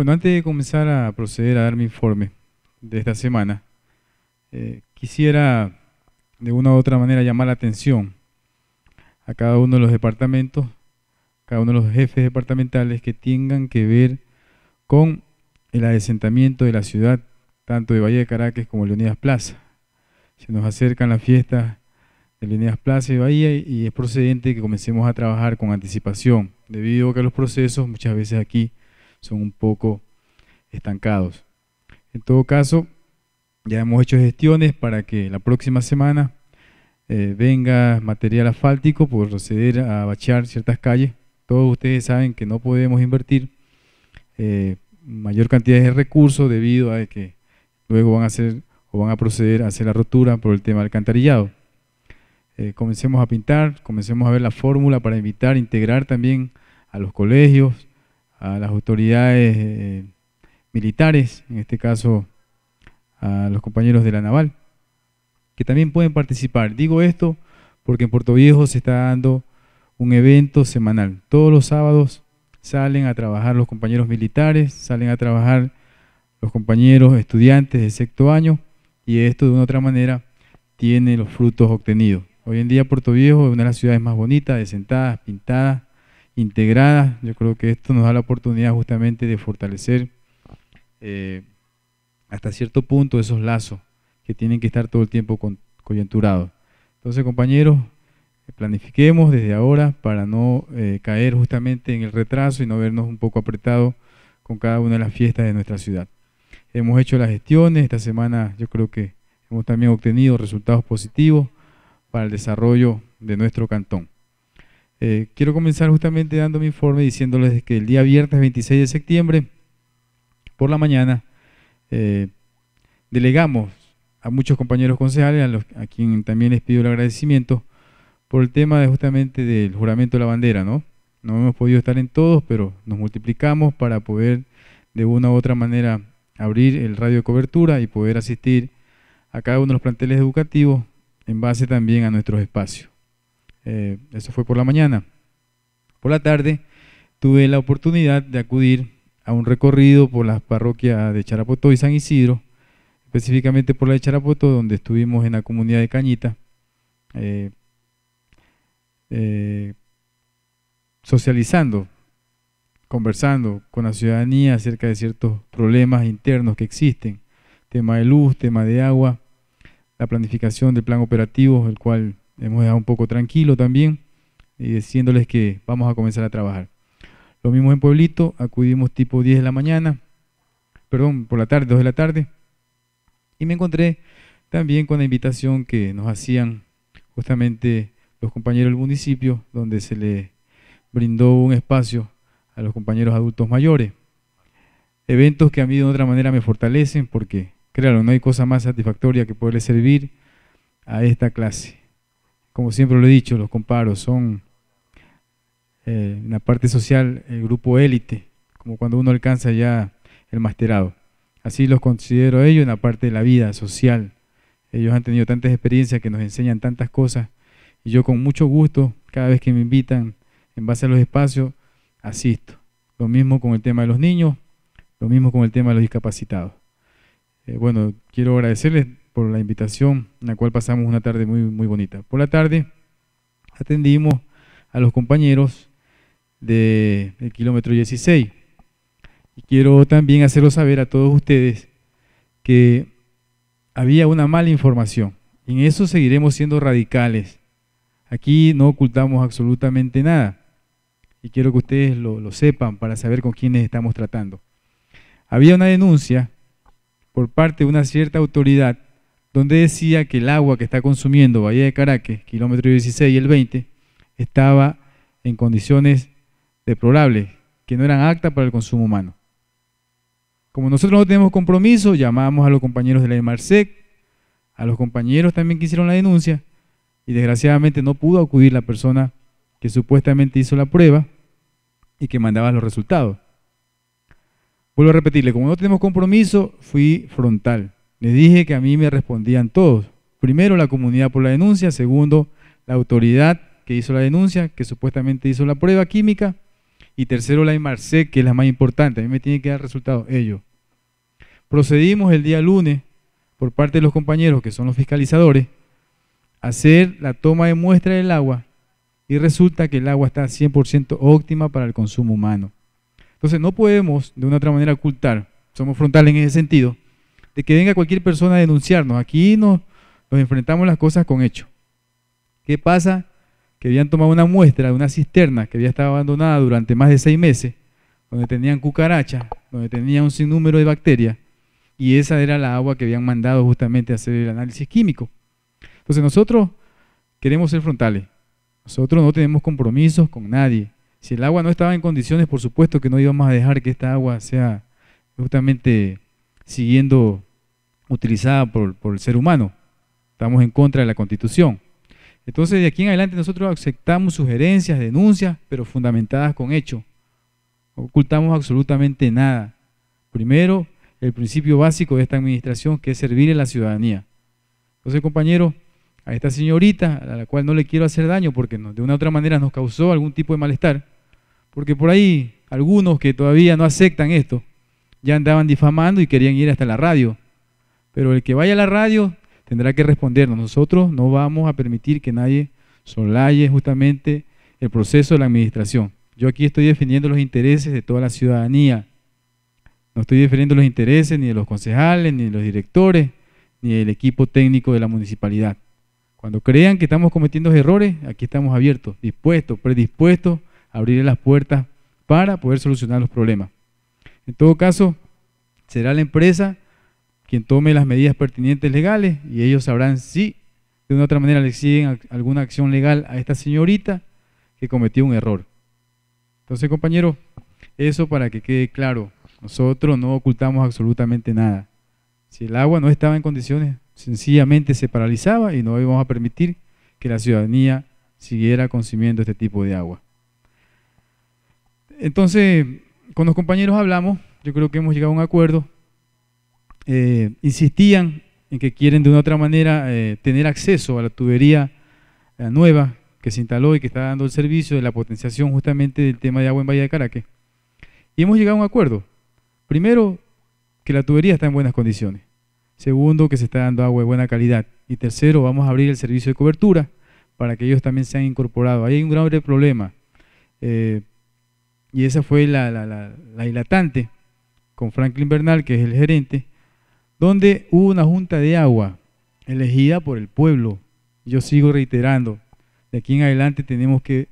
Bueno, antes de comenzar a proceder a dar mi informe de esta semana, eh, quisiera de una u otra manera llamar la atención a cada uno de los departamentos, cada uno de los jefes departamentales que tengan que ver con el asentamiento de la ciudad, tanto de Valle de Caracas como de Leonidas Plaza. Se nos acercan las fiestas de Leonidas Plaza y Bahía y es procedente que comencemos a trabajar con anticipación, debido a que los procesos muchas veces aquí son un poco estancados. En todo caso, ya hemos hecho gestiones para que la próxima semana eh, venga material asfáltico por proceder a bachear ciertas calles. Todos ustedes saben que no podemos invertir eh, mayor cantidad de recursos debido a que luego van a hacer o van a proceder a hacer la rotura por el tema del alcantarillado. Eh, comencemos a pintar, comencemos a ver la fórmula para invitar, integrar también a los colegios, a las autoridades eh, militares, en este caso a los compañeros de la naval, que también pueden participar. Digo esto porque en Puerto Viejo se está dando un evento semanal. Todos los sábados salen a trabajar los compañeros militares, salen a trabajar los compañeros estudiantes de sexto año y esto de una otra manera tiene los frutos obtenidos. Hoy en día Puerto Viejo es una de las ciudades más bonitas, desentadas, pintadas, integradas. Yo creo que esto nos da la oportunidad justamente de fortalecer eh, hasta cierto punto esos lazos que tienen que estar todo el tiempo coyunturados. Entonces, compañeros, planifiquemos desde ahora para no eh, caer justamente en el retraso y no vernos un poco apretados con cada una de las fiestas de nuestra ciudad. Hemos hecho las gestiones, esta semana yo creo que hemos también obtenido resultados positivos para el desarrollo de nuestro cantón. Eh, quiero comenzar justamente dando mi informe diciéndoles que el día viernes 26 de septiembre, por la mañana, eh, delegamos a muchos compañeros concejales, a, los, a quien también les pido el agradecimiento, por el tema de justamente del juramento de la bandera, ¿no? No hemos podido estar en todos, pero nos multiplicamos para poder de una u otra manera abrir el radio de cobertura y poder asistir a cada uno de los planteles educativos en base también a nuestros espacios. Eh, eso fue por la mañana. Por la tarde tuve la oportunidad de acudir a un recorrido por las parroquias de Charapoto y San Isidro, específicamente por la de Charapoto donde estuvimos en la comunidad de Cañita, eh, eh, socializando, conversando con la ciudadanía acerca de ciertos problemas internos que existen, tema de luz, tema de agua, la planificación del plan operativo, el cual hemos dejado un poco tranquilo también y diciéndoles que vamos a comenzar a trabajar. Lo mismo en Pueblito, acudimos tipo 10 de la mañana, perdón, por la tarde, 2 de la tarde, y me encontré también con la invitación que nos hacían justamente los compañeros del municipio, donde se le brindó un espacio a los compañeros adultos mayores. Eventos que a mí de otra manera me fortalecen porque, claro, no hay cosa más satisfactoria que poderle servir a esta clase como siempre lo he dicho, los comparo, son eh, en la parte social el grupo élite, como cuando uno alcanza ya el masterado. Así los considero ellos en la parte de la vida social. Ellos han tenido tantas experiencias que nos enseñan tantas cosas y yo con mucho gusto, cada vez que me invitan en base a los espacios, asisto. Lo mismo con el tema de los niños, lo mismo con el tema de los discapacitados. Eh, bueno, quiero agradecerles por la invitación, en la cual pasamos una tarde muy, muy bonita. Por la tarde atendimos a los compañeros del de kilómetro 16. Y quiero también hacerlo saber a todos ustedes que había una mala información. En eso seguiremos siendo radicales. Aquí no ocultamos absolutamente nada. Y quiero que ustedes lo, lo sepan para saber con quiénes estamos tratando. Había una denuncia por parte de una cierta autoridad donde decía que el agua que está consumiendo Bahía de Caraque, kilómetro 16 y el 20, estaba en condiciones deplorables, que no eran aptas para el consumo humano. Como nosotros no tenemos compromiso, llamamos a los compañeros de la EMARSEC, a los compañeros también que hicieron la denuncia, y desgraciadamente no pudo acudir la persona que supuestamente hizo la prueba y que mandaba los resultados. Vuelvo a repetirle, como no tenemos compromiso, fui frontal. Le dije que a mí me respondían todos. Primero, la comunidad por la denuncia. Segundo, la autoridad que hizo la denuncia, que supuestamente hizo la prueba química. Y tercero, la IMARCE, que es la más importante. A mí me tienen que dar resultados ellos. Procedimos el día lunes, por parte de los compañeros, que son los fiscalizadores, a hacer la toma de muestra del agua y resulta que el agua está 100% óptima para el consumo humano. Entonces no podemos de una otra manera ocultar, somos frontales en ese sentido, de que venga cualquier persona a denunciarnos. Aquí nos, enfrentamos las cosas con hecho. ¿Qué pasa? Que habían tomado una muestra de una cisterna que había estado abandonada durante más de seis meses, donde tenían cucarachas, donde tenían un sinnúmero de bacterias, y esa era la agua que habían mandado justamente a hacer el análisis químico. Entonces nosotros queremos ser frontales. Nosotros no tenemos compromisos con nadie. Si el agua no estaba en condiciones, por supuesto que no íbamos a dejar que esta agua sea justamente siguiendo utilizada por, el ser humano. Estamos en contra de la Constitución. Entonces, de aquí en adelante nosotros aceptamos sugerencias, denuncias, pero fundamentadas con hechos. Ocultamos absolutamente nada. Primero, el principio básico de esta administración, que es servir a la ciudadanía. Entonces, compañero, a esta señorita, a la cual no le quiero hacer daño porque de una u otra manera nos causó algún tipo de malestar, porque por ahí algunos que todavía no aceptan esto, ya andaban difamando y querían ir hasta la radio. Pero el que vaya a la radio tendrá que respondernos. Nosotros no vamos a permitir que nadie solaye justamente el proceso de la administración. Yo aquí estoy defendiendo los intereses de toda la ciudadanía. No estoy defendiendo los intereses ni de los concejales, ni de los directores, ni del equipo técnico de la municipalidad. Cuando crean que estamos cometiendo errores, aquí estamos abiertos, dispuestos, predispuestos a abrir las puertas para poder solucionar los problemas. En todo caso, será la empresa quien tome las medidas pertinentes legales y ellos sabrán si de una otra manera le exigen alguna acción legal a esta señorita que cometió un error. Entonces, compañero, eso para que quede claro, nosotros no ocultamos absolutamente nada. Si el agua no estaba en condiciones, sencillamente se paralizaba y no íbamos a permitir que la ciudadanía siguiera consumiendo este tipo de agua. Entonces, con los compañeros hablamos, yo creo que hemos llegado a un acuerdo. Eh, insistían en que quieren de una u otra manera eh, tener acceso a la tubería eh, nueva que se instaló y que está dando el servicio de la potenciación justamente del tema de agua en Bahía de Caraque Y hemos llegado a un acuerdo. Primero, que la tubería está en buenas condiciones. Segundo, que se está dando agua de buena calidad. Y tercero, vamos a abrir el servicio de cobertura para que ellos también sean incorporados. Ahí hay un grave problema. Y esa fue la, la, hilatante con Franklin Bernal, que es el gerente, donde hubo una junta de agua elegida por el pueblo. Yo sigo reiterando, de aquí en adelante tenemos que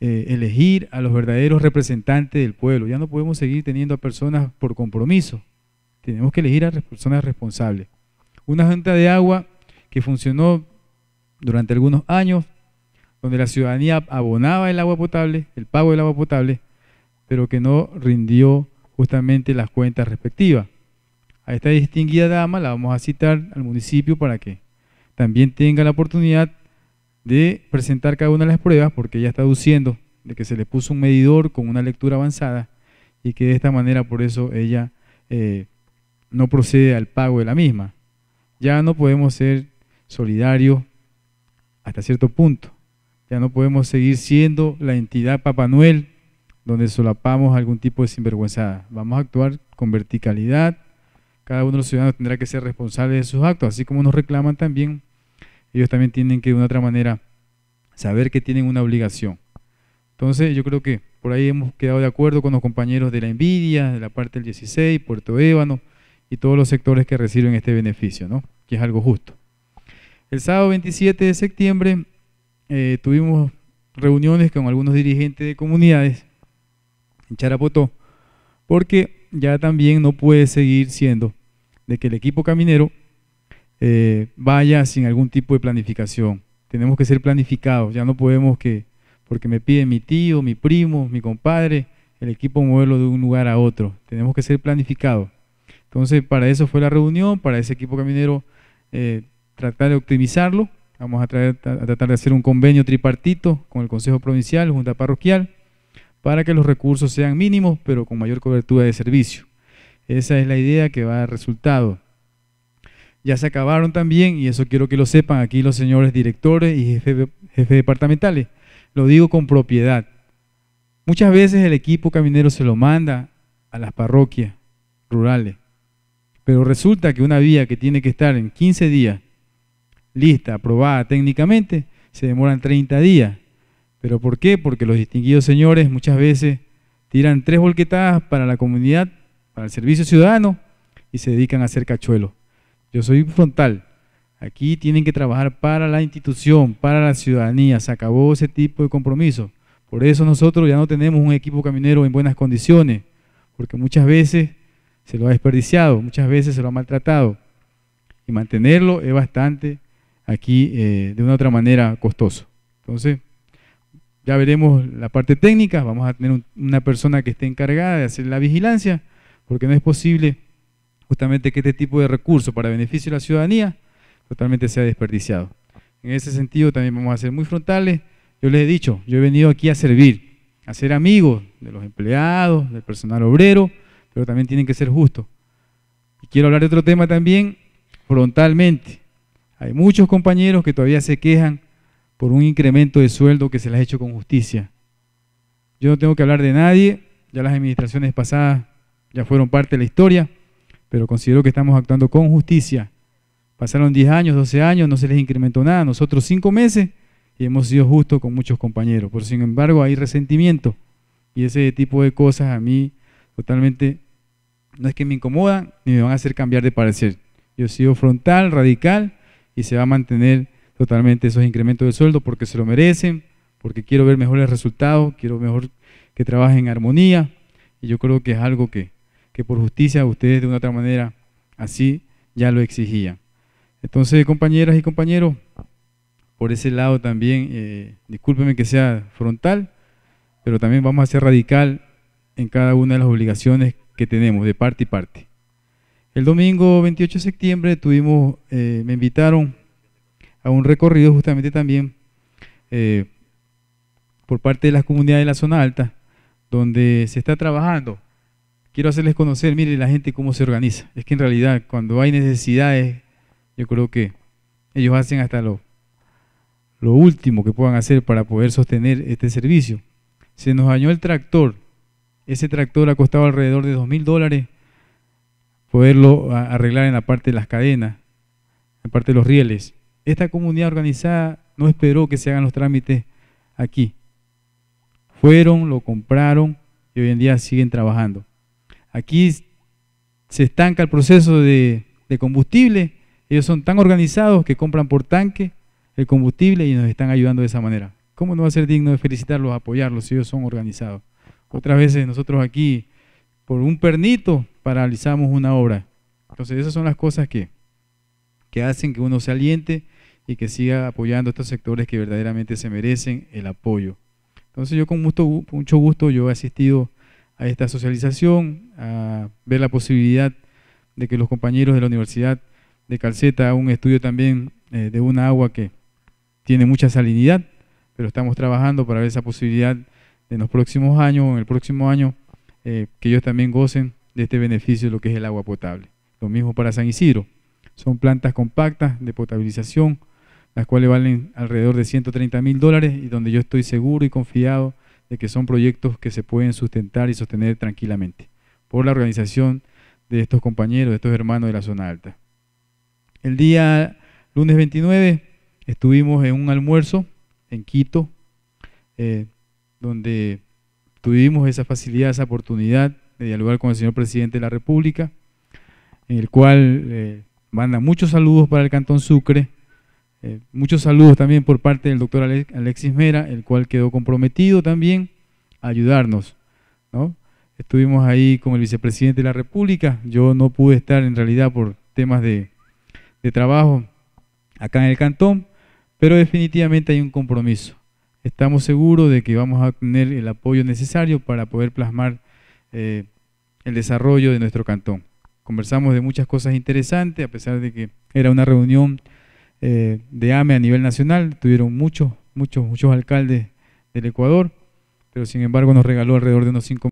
eh, elegir a los verdaderos representantes del pueblo. Ya no podemos seguir teniendo a personas por compromiso. Tenemos que elegir a personas responsables. Una junta de agua que funcionó durante algunos años, donde la ciudadanía abonaba el agua potable, el pago del agua potable, pero que no rindió justamente las cuentas respectivas. A esta distinguida dama la vamos a citar al municipio para que también tenga la oportunidad de presentar cada una de las pruebas, porque ella está aduciendo de que se le puso un medidor con una lectura avanzada y que de esta manera por eso ella eh, no procede al pago de la misma. Ya no podemos ser solidarios hasta cierto punto. Ya no podemos seguir siendo la entidad Papá Noel donde solapamos algún tipo de sinvergüenzada. Vamos a actuar con verticalidad. Cada uno de los ciudadanos tendrá que ser responsable de sus actos, así como nos reclaman también. Ellos también tienen que de una otra manera saber que tienen una obligación. Entonces yo creo que por ahí hemos quedado de acuerdo con los compañeros de la Envidia, de la parte del 16, Puerto Ébano y todos los sectores que reciben este beneficio, ¿no? que es algo justo. El sábado 27 de septiembre eh, tuvimos reuniones con algunos dirigentes de comunidades en Charapotó, porque ya también no puede seguir siendo de que el equipo caminero eh, vaya sin algún tipo de planificación. Tenemos que ser planificados, ya no podemos que, porque me pide mi tío, mi primo, mi compadre, el equipo moverlo de un lugar a otro. Tenemos que ser planificados. Entonces, para eso fue la reunión, para ese equipo caminero eh, tratar de optimizarlo. Vamos a, tratar de hacer un convenio tripartito con el Consejo Provincial, Junta Parroquial, para que los recursos sean mínimos pero con mayor cobertura de servicio. Esa es la idea que va a dar resultado. Ya se acabaron también, y eso quiero que lo sepan aquí los señores directores y jefes, departamentales. Lo digo con propiedad. Muchas veces el equipo caminero se lo manda a las parroquias rurales, pero resulta que una vía que tiene que estar en 15 días, lista, aprobada técnicamente, se demoran 30 días ¿Pero por qué? Porque los distinguidos señores muchas veces tiran tres volquetadas para la comunidad, para el servicio ciudadano, y se dedican a hacer cachuelos. Yo soy frontal. Aquí tienen que trabajar para la institución, para la ciudadanía. Se acabó ese tipo de compromiso. Por eso nosotros ya no tenemos un equipo caminero en buenas condiciones, porque muchas veces se lo ha desperdiciado, muchas veces se lo ha maltratado. Y mantenerlo es bastante aquí eh, de una otra manera costoso. Entonces, ya veremos la parte técnica, vamos a tener una persona que esté encargada de hacer la vigilancia, porque no es posible justamente que este tipo de recursos para beneficio de la ciudadanía totalmente sea desperdiciado. En ese sentido también vamos a ser muy frontales. Yo les he dicho, yo he venido aquí a servir, a ser amigos de los empleados, del personal obrero, pero también tienen que ser justos. Y quiero hablar de otro tema también frontalmente. Hay muchos compañeros que todavía se quejan por un incremento de sueldo que se les ha hecho con justicia. Yo no tengo que hablar de nadie, ya las administraciones pasadas ya fueron parte de la historia, pero considero que estamos actuando con justicia. Pasaron 10 años, 12 años, no se les incrementó nada, nosotros 5 meses y hemos sido justos con muchos compañeros. Por sin embargo, hay resentimiento y ese tipo de cosas a mí totalmente no es que me incomodan ni me van a hacer cambiar de parecer. Yo he sido frontal, radical y se va a mantener totalmente esos incrementos de sueldo porque se lo merecen, porque quiero ver mejores resultados, quiero mejor que trabajen en armonía. Y yo creo que es algo que, por justicia ustedes de una otra manera así ya lo exigían. Entonces, compañeras y compañeros, por ese lado también, eh, discúlpenme que sea frontal, pero también vamos a ser radical en cada una de las obligaciones que tenemos de parte y parte. El domingo 28 de septiembre tuvimos, eh, me invitaron a un recorrido justamente también eh, por parte de las comunidades de la zona alta, donde se está trabajando. Quiero hacerles conocer, miren la gente cómo se organiza. Es que en realidad cuando hay necesidades, yo creo que ellos hacen hasta lo, lo último que puedan hacer para poder sostener este servicio. Se nos dañó el tractor. Ese tractor ha costado alrededor de dos mil dólares poderlo arreglar en la parte de las cadenas, en la parte de los rieles. Esta comunidad organizada no esperó que se hagan los trámites aquí. Fueron, lo compraron y hoy en día siguen trabajando. Aquí se estanca el proceso de, combustible. Ellos son tan organizados que compran por tanque el combustible y nos están ayudando de esa manera. ¿Cómo no va a ser digno de felicitarlos, apoyarlos si ellos son organizados? Otras veces nosotros aquí, por un pernito, paralizamos una obra. Entonces esas son las cosas que, que hacen que uno se aliente y que siga apoyando a estos sectores que verdaderamente se merecen el apoyo. Entonces yo con mucho, gusto yo he asistido a esta socialización, a ver la posibilidad de que los compañeros de la Universidad de Calceta hagan un estudio también eh, de una agua que tiene mucha salinidad, pero estamos trabajando para ver esa posibilidad en los próximos años en el próximo año eh, que ellos también gocen de este beneficio de lo que es el agua potable. Lo mismo para San Isidro. Son plantas compactas de potabilización las cuales valen alrededor de 130 mil dólares y donde yo estoy seguro y confiado de que son proyectos que se pueden sustentar y sostener tranquilamente por la organización de estos compañeros, de estos hermanos de la zona alta. El día lunes 29 estuvimos en un almuerzo en Quito, eh, donde tuvimos esa facilidad, esa oportunidad de dialogar con el señor presidente de la República, en el cual eh, manda muchos saludos para el Cantón Sucre, eh, muchos saludos también por parte del doctor Alexis Mera, el cual quedó comprometido también a ayudarnos. ¿no? Estuvimos ahí con el vicepresidente de la República. Yo no pude estar en realidad por temas de, trabajo acá en el cantón, pero definitivamente hay un compromiso. Estamos seguros de que vamos a tener el apoyo necesario para poder plasmar eh, el desarrollo de nuestro cantón. Conversamos de muchas cosas interesantes, a pesar de que era una reunión eh, de AME a nivel nacional, tuvieron muchos, muchos, muchos alcaldes del Ecuador, pero sin embargo nos regaló alrededor de unos 5